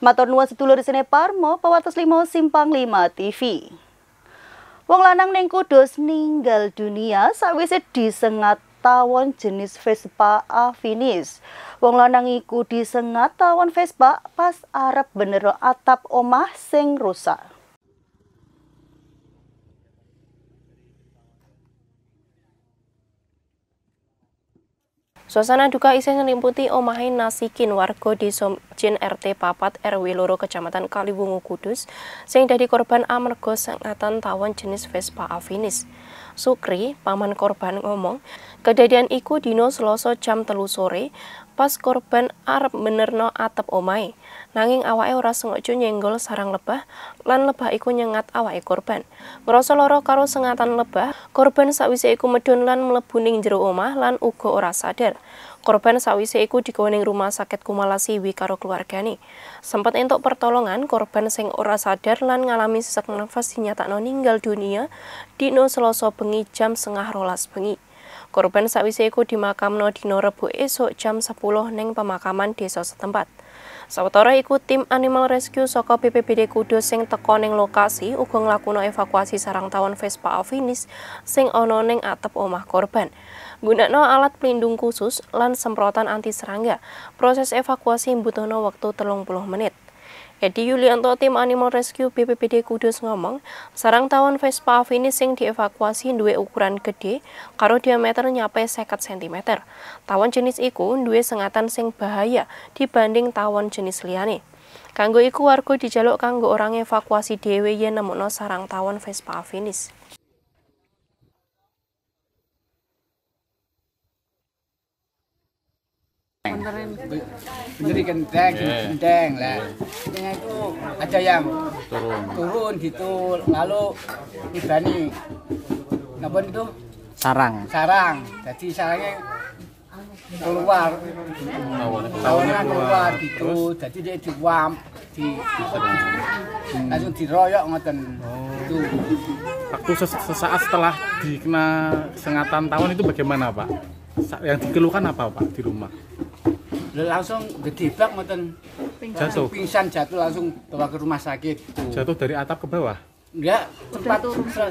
Matur nuwun sedulur sini Parmo pawatos limo Simpang 5 TV. Wong lanang ning Kudus ninggal dunia sawise disengat tawon jenis Vespa Afinis. Wong lanang iku disengat tawon Vespa pas arep benero atap omah sing rusak. Suasana duka isih meliputi omahe Nasikin warga di somjin RT Papat RW Loro Kecamatan Kaliwungu Kudus sing dadi korban amarga sengatan tawon jenis Vespa Avinis. Sukri, paman korban ngomong, kejadian iku dino seloso jam telu sore Pas korban arep benerno atap omai, nanging awake ora sengaja nyenggol sarang lebah lan lebah iku nyengat awake korban. Ngrasa lara karo sengatan lebah, korban sawise iku medun lan mlebu ning jero omah lan uga ora sadar. Korban sawise iku dikoning rumah sakit Kumalasiwi wi karo keluargane. Sempat entuk pertolongan, korban sing ora sadar lan ngalami sesak nafas dinyatakno ninggal dunia dino Selasa bengi jam setengah rolas bengi. Korban sawise iku dimakamno dina Rebo esuk jam 10 ning pemakaman desa setempat. Sawetara iku tim Animal Rescue saka BPBD Kudus sing teko ning lokasi uga nglakoni evakuasi sarang tawon Vespa Avinis sing ana ning atap omah korban. Gunakno alat pelindung khusus lan semprotan anti serangga. Proses evakuasi mbutuhno wektu 30 menit. Edi Yulianto tim Animal Rescue BPBD Kudus ngomong, sarang tawon Vespa afinis sing dievakuasi duwe ukuran gede karo diameter nyape 50 cm. Tawon jenis iku duwe sengatan sing bahaya dibanding tawon jenis liyane. Kanggo iku warga dijaluk kanggo orang evakuasi dhewe yen nemokno sarang tawon Vespa afinis. benerin benerin genteng yeah. genteng lah ini itu ada yang turun turun gitu lalu ibani apa itu sarang sarang jadi sarangnya keluar tahunnya keluar gitu jadi dia diwam di, di langsung diroyok ngoten oh. itu waktu sesaat setelah dikena sengatan tahun itu bagaimana pak yang dikeluhkan apa pak di rumah langsung gedebak ngoten. Jatuh. Pingsan jatuh langsung bawa ke rumah sakit. Jatuh dari atap ke bawah. Enggak, sempat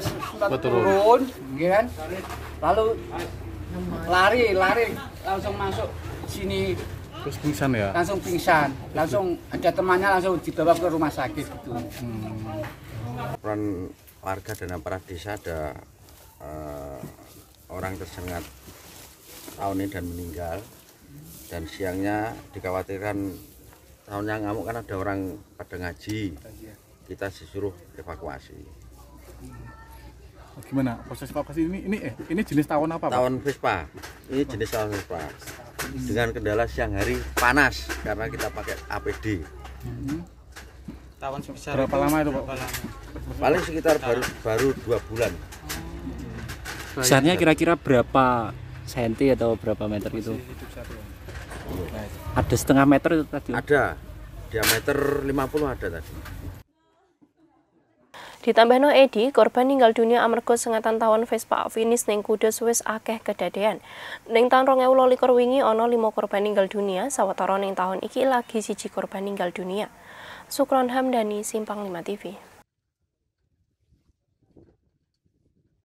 sempat turun, ya kan? Lalu lari, lari langsung masuk sini terus pingsan ya langsung pingsan langsung ada temannya langsung dibawa ke rumah sakit gitu hmm. peran warga dan aparat desa ada uh, orang tersengat tahun ini dan meninggal dan siangnya dikhawatirkan tahun yang ngamuk kan ada orang pada ngaji kita disuruh evakuasi oh, gimana proses evakuasi ini ini eh, ini jenis tahun apa Pak? Vespa ini jenis tahun Vespa dengan kendala siang hari panas karena kita pakai APD Tahun sebesar berapa lama itu Pak? Lama? paling sekitar baru baru dua bulan besarnya kira-kira berapa senti atau berapa meter itu? Ada setengah meter itu tadi? Ada, diameter 50 ada tadi. Ditambah no Edi, korban meninggal dunia amarga sengatan tahun Vespa Avinis ning Kudus wis akeh kedadean. neng tahun 2022 wingi ono 5 korban meninggal dunia, sawetara neng tahun iki lagi siji korban meninggal dunia. Sukron Hamdani Simpang 5 TV.